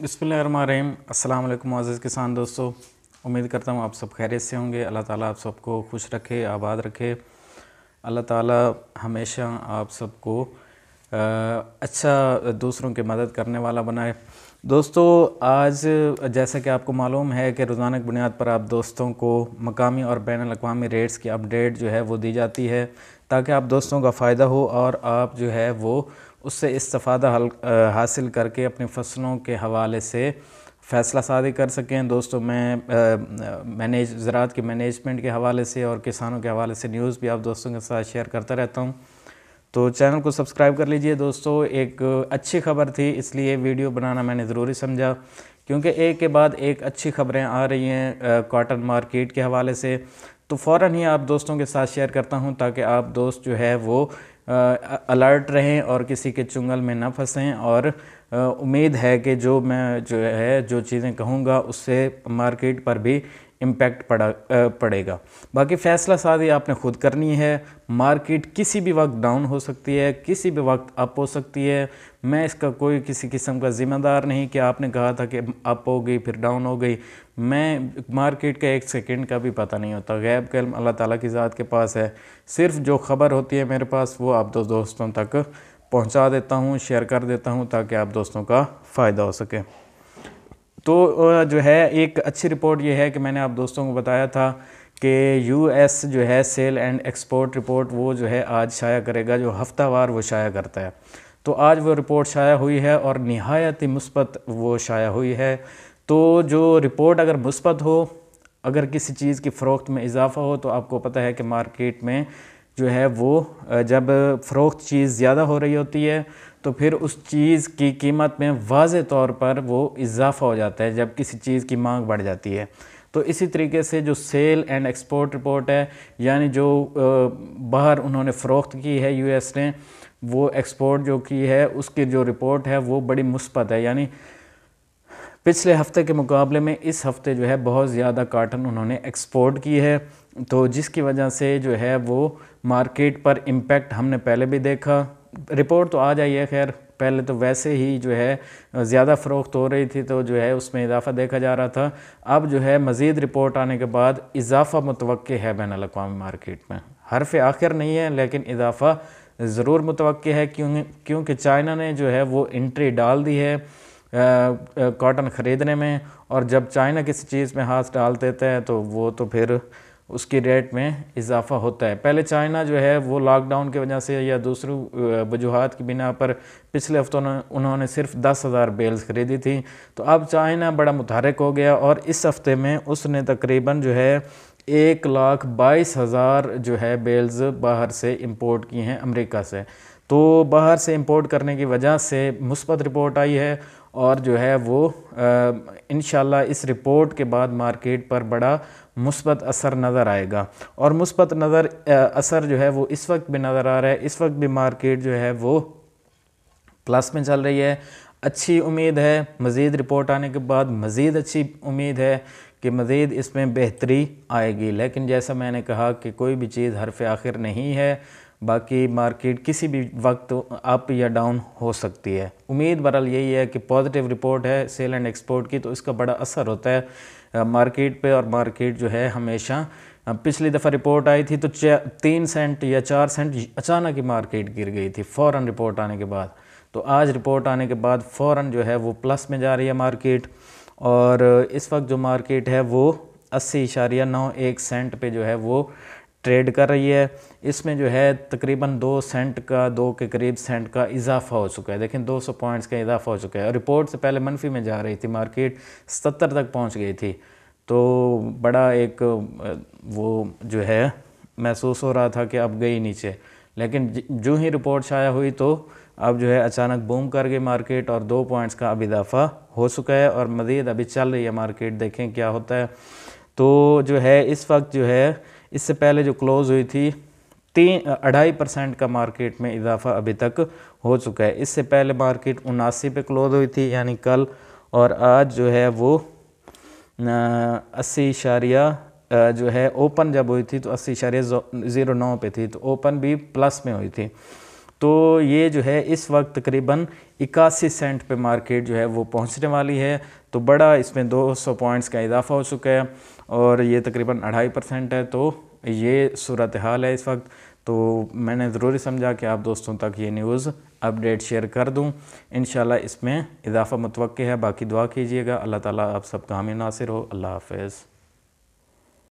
बिसमीम असल आज़ किसान दोस्तों उम्मीद करता हूँ आप सब खैरियत से होंगे अल्लाह ताला आप सबको खुश रखे आबाद रखे अल्लाह ताला हमेशा आप सबको अच्छा दूसरों की मदद करने वाला बनाए दोस्तों आज जैसा कि आपको मालूम है कि रोज़ाना की बुनियाद पर आप दोस्तों को मकामी और बैन अवी रेट्स की अपडेट जो है वो दी जाती है ताकि आप दोस्तों का फ़ायदा हो और आप जो है वो उससे इस्तफ़ादा हासिल करके अपनी फसलों के हवाले से फ़ैसला साजी कर सकें दोस्तों मैं मैनेज ज़रात के मैनेजमेंट के हवाले से और किसानों के हवाले से न्यूज़ भी आप दोस्तों के साथ शेयर करता रहता हूँ तो चैनल को सब्सक्राइब कर लीजिए दोस्तों एक अच्छी खबर थी इसलिए वीडियो बनाना मैंने ज़रूरी समझा क्योंकि एक के बाद एक अच्छी खबरें आ रही हैं कॉटन मार्केट के हवाले से तो फ़ौर ही आप दोस्तों के साथ शेयर करता हूँ ताकि आप दोस्त जो है वो अलर्ट रहें और किसी के चुंगल में ना फंसें और उम्मीद है कि जो मैं जो है जो चीज़ें कहूँगा उससे मार्केट पर भी इम्पैक्ट पड़ा पड़ेगा बाकी फ़ैसला शादी आपने खुद करनी है मार्केट किसी भी वक्त डाउन हो सकती है किसी भी वक्त अप हो सकती है मैं इसका कोई किसी किस्म का ज़िम्मेदार नहीं कि आपने कहा था कि अप हो गई फिर डाउन हो गई मैं मार्केट का एक सेकंड का भी पता नहीं होता गैब कलम अल्लाह ताला की ज़ात के पास है सिर्फ जो ख़बर होती है मेरे पास वो आप दो दोस्तों तक पहुंचा देता हूं शेयर कर देता हूं ताकि आप दोस्तों का फ़ायदा हो सके तो जो है एक अच्छी रिपोर्ट ये है कि मैंने आप दोस्तों को बताया था कि यू जो है सेल एंड एक्सपोर्ट रिपोर्ट वो जो है आज शाया करेगा जो हफ्तावार वो शाया करता है तो आज वो रिपोर्ट शाया हुई है और नहायत ही मुस्बत वो शाया हुई है तो जो रिपोर्ट अगर मुस्बत हो अगर किसी चीज़ की फ़रोख्त में इजाफ़ा हो तो आपको पता है कि मार्केट में जो है वो जब फ़रोख्त चीज़ ज़्यादा हो रही होती है तो फिर उस चीज़ की कीमत में वाज तौर पर वो इजाफ़ा हो जाता है जब किसी चीज़ की मांग बढ़ जाती है तो इसी तरीके से जो सेल एंड एक्सपोर्ट रिपोर्ट है यानी जो बाहर उन्होंने फ़रोख्त की है यूएस ने वो एक्सपोर्ट जो की है उसकी जो रिपोर्ट है वो बड़ी मुस्बत है यानी पिछले हफ्ते के मुकाबले में इस हफ्ते जो है बहुत ज़्यादा काटन उन्होंने एक्सपोर्ट की है तो जिसकी वजह से जो है वो मार्केट पर इम्पेक्ट हमने पहले भी देखा रिपोर्ट तो आ जाइए खैर पहले तो वैसे ही जो है ज़्यादा फ़रोख्त हो रही थी तो जो है उसमें इजाफ़ा देखा जा रहा था अब जो है मज़ीद रिपोर्ट आने के बाद इजाफ़ा मुतव है बैन अवी मार्केट में हरफ आखिर नहीं है लेकिन इजाफ़ा ज़रूर मुतव है क्यों क्योंकि चाइना ने जो है वो इंट्री डाल दी है कॉटन ख़रीदने में और जब चाइना किसी चीज़ में हाथ डाल देते हैं तो वो तो फिर उसकी रेट में इजाफा होता है पहले चाइना जो है वो लॉकडाउन की वजह से या दूसरी वजूहत की बिना पर पिछले हफ्तों उन्होंने सिर्फ दस हज़ार बेल्स ख़रीदी थी तो अब चाइना बड़ा मुतहरक हो गया और इस हफ़्ते में उसने तकरीबन जो है एक लाख बाईस हज़ार जो है बेल्स बाहर से इंपोर्ट की हैं अमेरिका से तो बाहर से इंपोर्ट करने की वजह से मुस्बत रिपोर्ट आई है और जो है वो इन इस रिपोर्ट के बाद मार्केट पर बड़ा मुस्बत असर नज़र आएगा और मुस्बत नज़र असर जो है वो इस वक्त भी नज़र आ रहा है इस वक्त भी मार्केट जो है वो प्लस में चल रही है अच्छी उम्मीद है मज़ीद रिपोर्ट आने के बाद मज़ीद अच्छी उम्मीद है कि मज़ीद इसमें बेहतरी आएगी लेकिन जैसा मैंने कहा कि कोई भी चीज़ हरफ आखिर नहीं है बाकी मार्केट किसी भी वक्त अप या डाउन हो सकती है उम्मीद बहरहाल यही है कि पॉजिटिव रिपोर्ट है सेल एंड एक्सपोर्ट की तो इसका बड़ा असर होता है मार्केट पे और मार्केट जो है हमेशा पिछली दफ़ा रिपोर्ट आई थी तो तीन सेंट या चार सेंट अचानक ही मार्केट गिर गई थी फ़ौर रिपोर्ट आने के बाद तो आज रिपोर्ट आने के बाद फ़ौर जो है वो प्लस में जा रही है मार्केट और इस वक्त जो मार्केट है वो अस्सी इशारिया नौ एक सेंट पे जो है वो ट्रेड कर रही है इसमें जो है तकरीबन दो सेंट का दो के करीब सेंट का इजाफा हो चुका है देखें 200 पॉइंट्स का इजाफा हो चुका है और रिपोर्ट से पहले मनफी में जा रही थी मार्केट 70 तक पहुंच गई थी तो बड़ा एक वो जो है महसूस हो रहा था कि अब गई नीचे लेकिन जो ही रिपोर्ट छाया हुई तो अब जो है अचानक बूम कर गई मार्केट और दो पॉइंट्स का अब इजाफा हो चुका है और मज़ीद अभी चल रही है मार्केट देखें क्या होता है तो जो है इस वक्त जो है इससे पहले जो क्लोज़ हुई थी तीन अढ़ाई परसेंट का मार्केट में इजाफा अभी तक हो चुका है इससे पहले मार्केट उनासी पे क्लोज हुई थी यानी कल और आज जो है वो अस्सी इशारिया जो है ओपन जब हुई थी तो अस्सी इशारिया ज़ीरो नौ पे थी तो ओपन भी प्लस में हुई थी तो ये जो है इस वक्त तकरीबन इक्यासी सेंट पे मार्केट जो है वो पहुंचने वाली है तो बड़ा इसमें 200 पॉइंट्स का इजाफा हो चुका है और ये तकरीबन अढ़ाई परसेंट है तो ये सूरत हाल है इस वक्त तो मैंने ज़रूरी समझा कि आप दोस्तों तक ये न्यूज़ अपडेट शेयर कर दूँ इन इसमें इजाफ़ा मतवक़ है बाकी दुआ कीजिएगा अल्लाह ताली आप सबका हामी नासिर हो अल्लाह हाफिज़